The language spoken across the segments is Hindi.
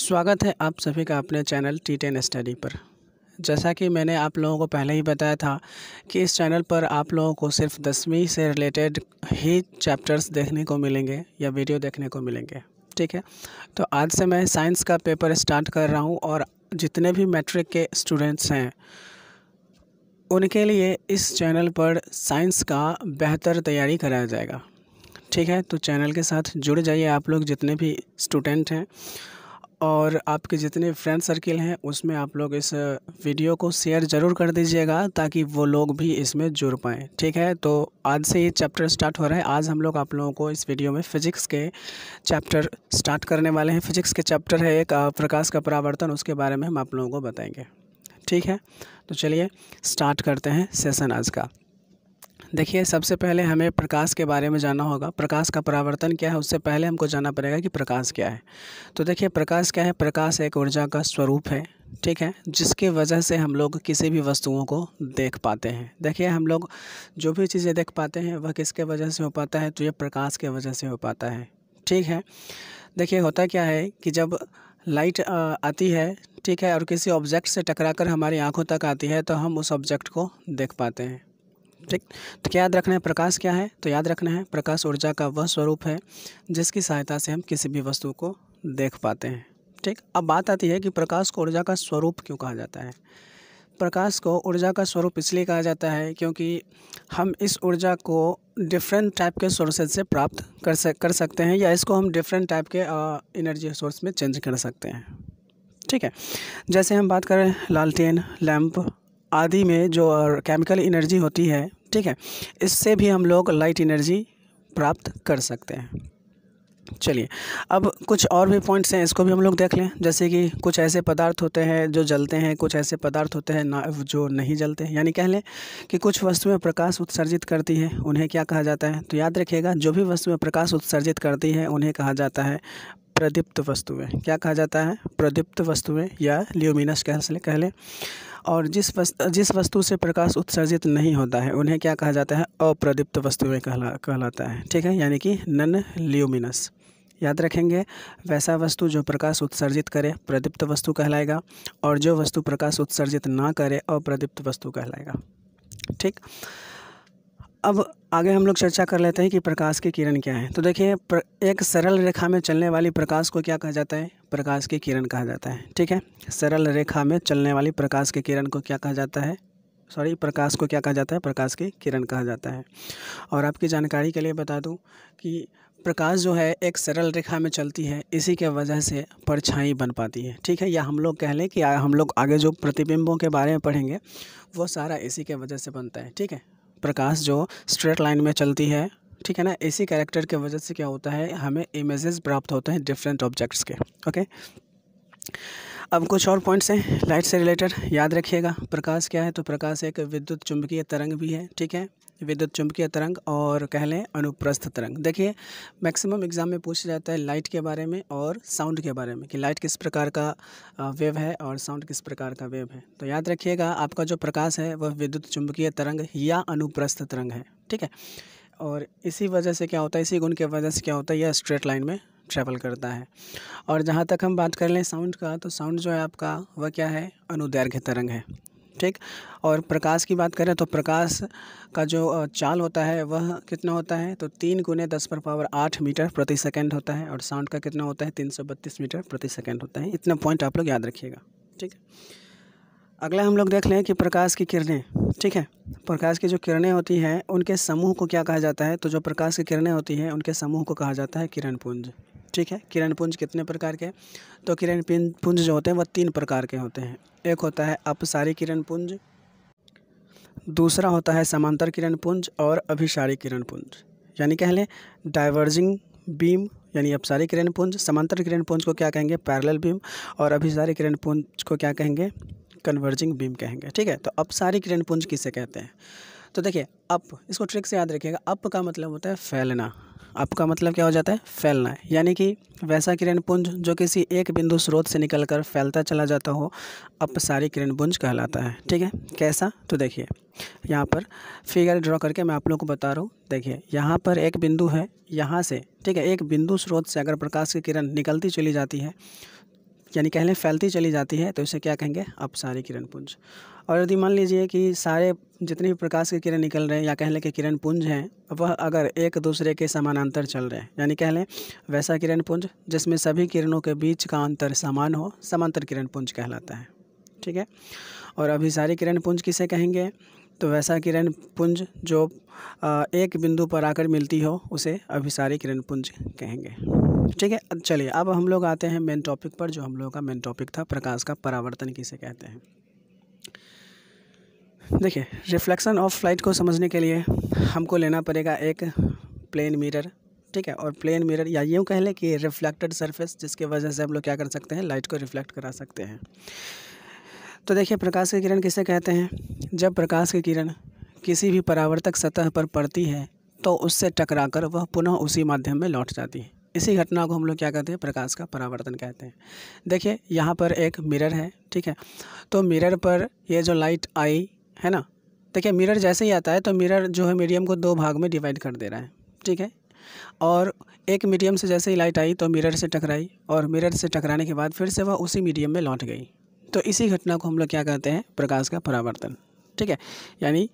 स्वागत है आप सभी का अपने चैनल टी टेन स्टडी पर जैसा कि मैंने आप लोगों को पहले ही बताया था कि इस चैनल पर आप लोगों को सिर्फ दसवीं से रिलेटेड ही चैप्टर्स देखने को मिलेंगे या वीडियो देखने को मिलेंगे ठीक है तो आज से मैं साइंस का पेपर स्टार्ट कर रहा हूँ और जितने भी मैट्रिक के स्टूडेंट्स हैं उनके लिए इस चैनल पर साइंस का बेहतर तैयारी कराया जाएगा ठीक है तो चैनल के साथ जुड़ जाइए आप लोग जितने भी स्टूडेंट हैं और आपके जितने फ्रेंड सर्किल हैं उसमें आप लोग इस वीडियो को शेयर ज़रूर कर दीजिएगा ताकि वो लोग भी इसमें जुड़ पाएँ ठीक है तो आज से ये चैप्टर स्टार्ट हो रहा है आज हम लोग आप लोगों को इस वीडियो में फ़िज़िक्स के चैप्टर स्टार्ट करने वाले हैं फ़िज़िक्स के चैप्टर है एक प्रकाश का परावर्तन उसके बारे में हम आप लोगों को बताएँगे ठीक है तो चलिए स्टार्ट करते हैं सेशन आज का देखिए सबसे पहले हमें प्रकाश के बारे में जानना होगा प्रकाश का परावर्तन क्या है उससे पहले हमको जानना पड़ेगा कि प्रकाश क्या है तो देखिए प्रकाश क्या है प्रकाश एक ऊर्जा का स्वरूप है ठीक है जिसके वजह से हम लोग किसी भी वस्तुओं को देख पाते हैं देखिए हम लोग जो भी चीज़ें देख पाते हैं वह किसके वजह से हो पाता है तो ये प्रकाश के वजह से हो पाता है ठीक है देखिए होता क्या है कि जब लाइट आती है ठीक है और किसी ऑब्जेक्ट से टकराकर हमारी आंखों तक आती है तो हम उस ऑब्जेक्ट को देख पाते हैं ठीक तो क्या याद रखना है प्रकाश क्या है तो याद रखना है प्रकाश ऊर्जा का वह स्वरूप है जिसकी सहायता से हम किसी भी वस्तु को देख पाते हैं ठीक अब बात आती है कि प्रकाश को ऊर्जा का स्वरूप क्यों कहा जाता है प्रकाश को ऊर्जा का स्वरूप इसलिए कहा जाता है क्योंकि हम इस ऊर्जा को डिफरेंट टाइप के सोर्सेज से प्राप्त कर सक कर सकते हैं या इसको हम डिफरेंट टाइप के एनर्जी सोर्स में चेंज कर सकते हैं ठीक है जैसे हम बात करें लालटेन लैम्प आदि में जो केमिकल एनर्जी होती है ठीक है इससे भी हम लोग लाइट एनर्जी प्राप्त कर सकते हैं चलिए अब कुछ और भी पॉइंट्स हैं इसको भी हम लोग देख लें जैसे कि कुछ ऐसे पदार्थ होते हैं जो जलते हैं कुछ ऐसे पदार्थ होते हैं ना जो नहीं जलते हैं यानी कह लें कि कुछ वस्तुएं प्रकाश उत्सर्जित करती हैं उन्हें क्या कहा जाता है तो याद रखिएगा जो भी वस्तुएं प्रकाश उत्सर्जित करती हैं उन्हें कहा जाता है प्रदीप्त वस्तुएं क्या कहा जाता है प्रदीप्त वस्तुएं या ल्यूमिनस कह कह लें और जिस वस्तु जिस वस्तु से प्रकाश उत्सर्जित नहीं होता है उन्हें क्या कहा जाता है अप्रदीप्त वस्तुएं कहला कहलाता है ठीक है यानी कि नन ल्यूमिनस याद रखेंगे वैसा वस्तु जो प्रकाश उत्सर्जित करे प्रदीप्त वस्तु कहलाएगा और जो वस्तु प्रकाश उत्सर्जित ना करे अप्रदीप्त वस्तु कहलाएगा ठीक अब आगे हम लोग चर्चा कर लेते हैं कि प्रकाश की किरण क्या है तो देखिए एक सरल रेखा में चलने वाली प्रकाश को क्या कहा जाता है प्रकाश की किरण कहा जाता है ठीक है सरल रेखा में चलने वाली प्रकाश की किरण को क्या कहा जाता है सॉरी प्रकाश को क्या कहा जाता है प्रकाश की किरण कहा जाता है और आपकी जानकारी के लिए बता दूँ कि प्रकाश जो है एक सरल रेखा में चलती है इसी के वजह से परछाई बन पाती है ठीक है या हम लोग कह लें कि हम लोग आगे जो प्रतिबिंबों के बारे में पढ़ेंगे वो सारा इसी के वजह से बनता है ठीक है प्रकाश जो स्ट्रेट लाइन में चलती है ठीक है ना इसी कैरेक्टर के वजह से क्या होता है हमें इमेजेस प्राप्त होते हैं डिफरेंट ऑब्जेक्ट्स के ओके अब कुछ और पॉइंट्स हैं लाइट से रिलेटेड याद रखिएगा प्रकाश क्या है तो प्रकाश एक विद्युत चुंबकीय तरंग भी है ठीक है विद्युत चुंबकीय तरंग और कह लें अनुप्रस्थ तरंग देखिए मैक्सिमम एग्ज़ाम में पूछा जाता है लाइट के बारे में और साउंड के बारे में कि लाइट किस प्रकार का वेव है और साउंड किस प्रकार का वेव है तो याद रखिएगा आपका जो प्रकाश है वह विद्युत चुंबकीय तरंग या अनुप्रस्थ तरंग है ठीक है और इसी वजह से क्या होता है इसी गुण की वजह से क्या होता है यह स्ट्रेट लाइन में ट्रैवल करता है और जहाँ तक हम बात कर लें साउंड का तो साउंड जो है आपका वह क्या है अनुदैर्घ्य तरंग है ठीक और प्रकाश की बात करें तो प्रकाश का जो चाल होता है वह कितना होता है तो तीन गुने दस पर पावर आठ मीटर प्रति सेकंड होता है और साउंड का कितना होता है तीन सौ बत्तीस मीटर प्रति सेकंड होता है इतना पॉइंट आप लोग याद रखिएगा ठीक है अगला हम लोग देख लें कि प्रकाश की किरणें ठीक है प्रकाश की जो किरणें होती हैं उनके समूह को क्या कहा जाता है तो जो प्रकाश की किरणें होती हैं उनके समूह को कहा जाता है किरण पुंज ठीक है किरण पुंज कितने प्रकार के तो किरण पुंज जो होते हैं वह तीन प्रकार के होते हैं एक होता है अपसारी किरण पुंज दूसरा होता है समांतर किरण पुंज और अभिसारी किरण पुंज यानी कह लें डाइवर्जिंग बीम यानी अपसारी किरण पुंज समांतर किरण पुंज को क्या कहेंगे पैरेलल बीम और अभिसारी किरण पुंज को क्या कहेंगे कन्वर्जिंग बीम कहेंगे ठीक है तो अपसारी किरण पुंज किसे कहते हैं तो देखिए अप इसको ट्रिक से याद रखिएगा अप का मतलब होता है फैलना आपका मतलब क्या हो जाता है फैलना है यानी कि वैसा किरण पुंज जो किसी एक बिंदु स्रोत से निकलकर फैलता चला जाता हो अपसारी किरण पुंज कहलाता है ठीक है कैसा तो देखिए यहाँ पर फिगर ड्रॉ करके मैं आप लोगों को बता रहा हूँ देखिए यहाँ पर एक बिंदु है यहाँ से ठीक है एक बिंदु स्रोत से अगर प्रकाश की किरण निकलती चली जाती है यानी कह लें फैलती चली जाती है तो इसे क्या कहेंगे अपसारी किरण पुंज और यदि मान लीजिए कि सारे जितने भी प्रकाश के किरण निकल रहे हैं या कह लें कि किरण पुंज हैं वह अगर एक दूसरे के समानांतर चल रहे हैं यानी कह लें वैसा किरण पुंज जिसमें सभी किरणों के बीच का अंतर समान हो समांतर किरण पुंज कहलाता है ठीक है और अभी सारे किरण पुंज किसे कहेंगे तो वैसा किरण पुंज जो एक बिंदु पर आकर मिलती हो उसे अभिसारी किरण पुंज कहेंगे ठीक है चलिए अब हम लोग आते हैं मेन टॉपिक पर जो हम लोगों का मेन टॉपिक था प्रकाश का परावर्तन किसे कहते हैं देखिए रिफ्लेक्शन ऑफ लाइट को समझने के लिए हमको लेना पड़ेगा एक प्लेन मिरर ठीक है और प्लेन मिरर या यूँ कह लें कि रिफ्लेक्टेड सरफेस जिसके वजह से हम लोग क्या कर सकते हैं लाइट को रिफ्लेक्ट करा सकते हैं तो देखिए प्रकाश की किरण किसे कहते हैं जब प्रकाश की किरण किसी भी परावर्तक सतह पर पड़ती है तो उससे टकराकर वह पुनः उसी माध्यम में लौट जाती है इसी घटना को हम लोग क्या कहते हैं प्रकाश का परावर्तन कहते हैं देखिए यहाँ पर एक मिरर है ठीक है तो मिरर पर ये जो लाइट आई है ना देखिए मिरर जैसे ही आता है तो मिरर जो है मीडियम को दो भाग में डिवाइड कर दे रहा है ठीक है और एक मीडियम से जैसे ही लाइट आई तो मिरर से टकराई और मिरर से टकराने के बाद फिर से वह उसी मीडियम में लौट गई तो इसी घटना को हम लोग क्या कहते हैं प्रकाश का परावर्तन ठीक है यानी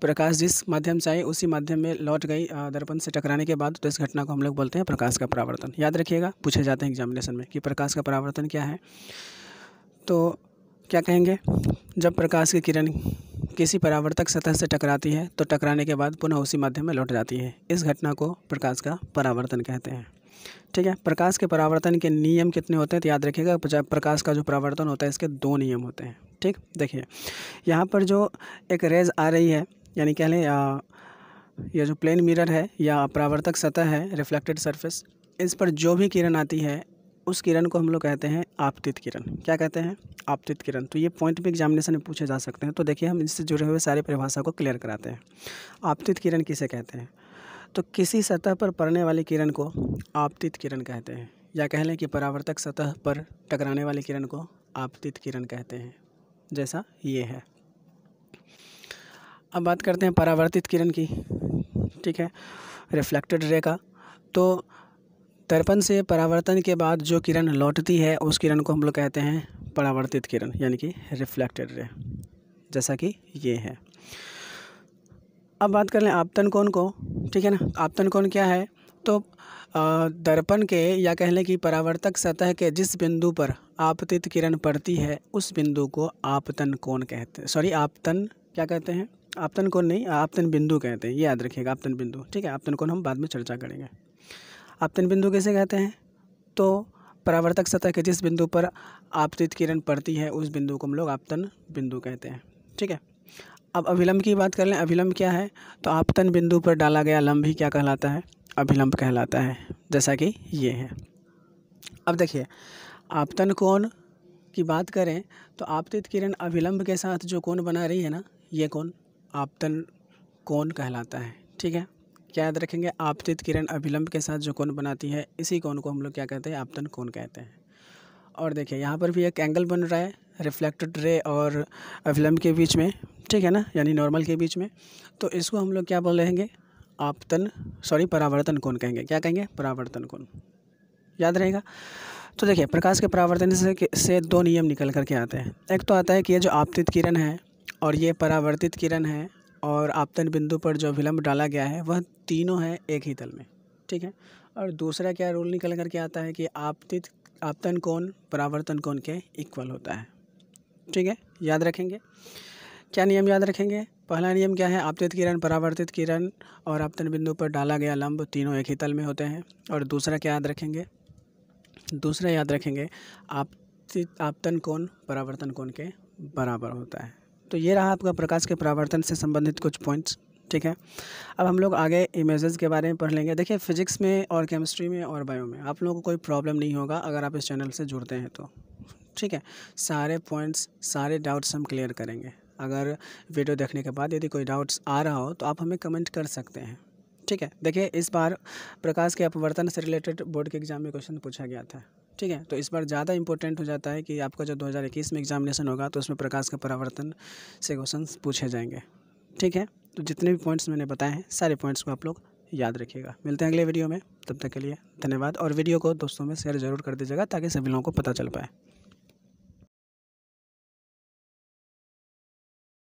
प्रकाश जिस माध्यम से आई उसी माध्यम में लौट गई दर्पण से टकराने के बाद तो इस घटना को हम लोग बोलते हैं प्रकाश का परावर्तन याद रखिएगा पूछे जाते हैं एग्जामिनेशन में कि प्रकाश का परावर्तन क्या है तो क्या कहेंगे जब प्रकाश की किरण किसी परावर्तक सतह से टकराती है तो टकराने के बाद पुनः उसी माध्यम में लौट जाती है इस घटना को प्रकाश का परावर्तन कहते हैं ठीक है प्रकाश के परावर्तन के नियम कितने होते हैं तो याद रखिएगा प्रकाश का जो परावर्तन होता है इसके दो नियम होते हैं ठीक देखिए यहाँ पर जो एक रेज आ रही है यानी कह लें यह जो प्लेन मिरर है या अपरावर्तक सतह है रिफ्लेक्टेड सरफेस इस पर जो भी किरण आती है उस किरण को हम लोग कहते हैं आपतित किरण क्या कहते हैं आपतित किरण तो ये पॉइंट भी एग्जामिनेशन में पूछे जा सकते हैं तो देखिए हम इससे जुड़े हुए सारे परिभाषा को क्लियर कराते हैं आपतित किरण किसे कहते हैं तो किसी सतह पर पड़ने वाली किरण को आपतित किरण कहते हैं या कह लें कि परावर्तक सतह पर टकराने वाली किरण को आपतित किरण कहते हैं जैसा ये है अब बात करते हैं परावर्तित किरण की ठीक है रिफ्लेक्टेड रे का तो दर्पण से परावर्तन के बाद जो किरण लौटती है उस किरण को हम लोग कहते हैं परावर्तित किरण यानी कि रिफ्लेक्टेड रे जैसा कि ये है अब बात कर लें आपतन कोण को ठीक है ना आपतन कोण क्या है तो दर्पण के या कह लें कि परावर्तक सतह के जिस बिंदु पर आपतित किरण पड़ती है उस बिंदु को आपतन कोण कहते हैं सॉरी आपतन क्या कहते हैं आपतन कोण नहीं आपतन बिंदु कहते हैं ये याद रखिएगा आपतन बिंदु ठीक है आपतन कोण हम बाद में चर्चा करेंगे आपतन बिंदु कैसे कहते हैं तो परावर्तक सतह के जिस बिंदु पर आपतित किरण पड़ती है उस बिंदु को हम लोग आपतन बिंदु कहते हैं ठीक है अब अभिलंब की बात कर लें अभिलंब क्या है तो आपतन बिंदु पर डाला गया लंब ही क्या कहलाता है अभिलंब कहलाता है जैसा कि ये है अब देखिए आपतन कोण की बात करें तो आपतित किरण अभिलंब के साथ जो कोण बना रही है ना ये कोण आपतन कोण कहलाता है ठीक है क्या याद रखेंगे आपतित किरण अभिलंब के साथ जो कोण बनाती है इसी कोण को हम लोग क्या कहते हैं आपतन कोण कहते हैं और देखिए यहाँ पर भी एक एंगल बन रहा है रिफ्लेक्टेड रे और अभिलंब के बीच में ठीक है ना यानी नॉर्मल के बीच में तो इसको हम लोग क्या बोलेंगे आपतन सॉरी परावर्तन कोण कहेंगे क्या कहेंगे परावर्तन कोण याद रहेगा तो देखिए प्रकाश के परावर्तन से से दो नियम निकल कर के आते हैं एक तो आता है कि ये जो आपतित किरण है और ये परावर्तित किरण है और आपतन बिंदु पर जो विलंब डाला गया है वह तीनों है एक ही तल में ठीक है और दूसरा क्या रूल निकल करके आता है कि आपतित आपतन कोण परावर्तन कोण के इक्वल होता है ठीक है याद रखेंगे क्या नियम याद रखेंगे पहला नियम क्या है आपतित किरण परावर्तित किरण और आपतन बिंदु पर डाला गया लंब तीनों एक ही तल में होते हैं और दूसरा क्या याद रखेंगे दूसरा याद रखेंगे आपतित आपतन कोण परावर्तन कोण के बराबर होता है तो ये रहा आपका प्रकाश के परावर्तन से संबंधित कुछ पॉइंट्स ठीक है अब हम लोग आगे इमेजेस के बारे में पढ़ लेंगे देखिए फिजिक्स में और केमिस्ट्री में और बायो में आप लोगों को कोई प्रॉब्लम नहीं होगा अगर आप इस चैनल से जुड़ते हैं तो ठीक है सारे पॉइंट्स सारे डाउट्स हम क्लियर करेंगे अगर वीडियो देखने के बाद यदि कोई डाउट्स आ रहा हो तो आप हमें कमेंट कर सकते हैं ठीक है देखिए इस बार प्रकाश के अपवर्तन से रिलेटेड बोर्ड के एग्ज़ाम में क्वेश्चन पूछा गया था ठीक है तो इस बार ज़्यादा इंपॉर्टेंट हो जाता है कि आपका जो 2021 में एग्जामिनेशन होगा तो उसमें प्रकाश का परावर्तन से क्वेश्चन पूछे जाएंगे ठीक है तो जितने भी पॉइंट्स मैंने बताए हैं सारे पॉइंट्स को आप लोग याद रखिएगा मिलते हैं अगले वीडियो में तब तक के लिए धन्यवाद और वीडियो को दोस्तों में शेयर ज़रूर कर दीजिएगा ताकि सभी लोगों को पता चल पाए